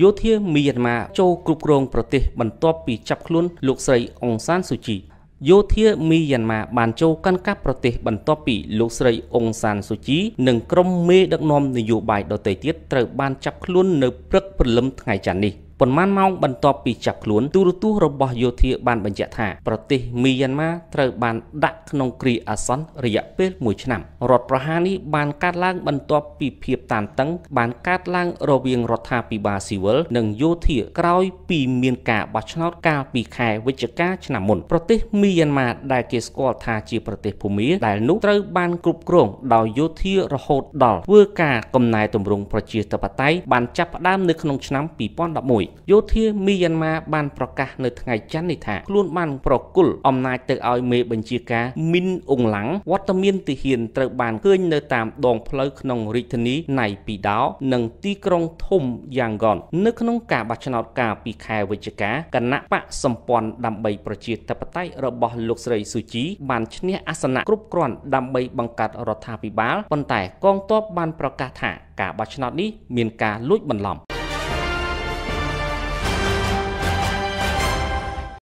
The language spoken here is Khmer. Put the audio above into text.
យោធាមីយ៉ាន់ម៉ាចូលគ្រប់គ្រងប្រទេសបន្ទាប់ពីចាប់ខ្លួនលោកស្រីអុងសានស៊ូជីយោធាមីយ៉ាន់ម៉ាបានចូលកាន់កាប់ប្រទេសបន្ទាប់ពីលោកស្រីអុងសានស៊ូជីនិងក្រុមមេដឹកនាំនយោបាយដទៃទៀតត្រូវបានចាប់ខ្លួននៅព្រឹកព្រលឹមថ្ងៃច័ន្ទនេះ។ប៉ុន្មានម៉ោងបន្ទាប់ពីចាប់ខ្លួនទូរទស្សន៍របស់យោធា បានបញ្ជាក់ថាប្រទេសមីយ៉ាន់ម៉ាត្រូវ បានដាក់ក្នុងគ្រាអាសន្នរយៈពេល1ឆ្នាំ រដ្ឋប្រហារនេះបានកើតឡើង បន្ទាប់ពីភាពតានតឹង បានកើតឡើងរវាងរដ្ឋាភិបាលស៊ីវិលនិងយោធាក្រោយ ពីមានការបោះឆ្នោតកាលពីខែវិច្ឆិកា ឆ្នាំមុនប្រទេសមីយ៉ាន់ម៉ាដែលគេស្គាល់ថាជាប្រទេសភូមាដែលនោះត្រូវ បានគ្រប់គ្រងដោយយោធារហូតដល់ធ្វើការកំណែទម្រង់ប្រជាធិបតេយ្យបានចាប់ផ្ដើមនៅក្នុងឆ្នាំ2011យោធាមីយ៉ាន់ម៉ាបានប្រកាសនៅថ្ងៃច័ន្ទនេះថាខ្លួនបានប្រគល់អំណាចទៅឲ្យមេបញ្ជាការមីនអ៊ុងឡាំងវត្តមានទាហានត្រូវបានឃើញនៅតាមដងផ្លូវក្នុងរាជធានីណៃពីដោនិងទីក្រុងធំយ៉ាងហ្គននៅក្នុងការបោះឆ្នោតការពីខែវិច្ឆិកាគណៈបកសម្ព័ន្ធដើម្បីប្រជាធិបតេយ្យរបស់លោកស្រីស៊ូជី បានឈ្នះអាសនៈគ្រប់គ្រាន់ដើម្បីបង្កើតរដ្ឋាភិបាលប៉ុន្តែកងទ័ពបានប្រកាសថាការបោះឆ្នោតនេះមានការលួចបន្លំ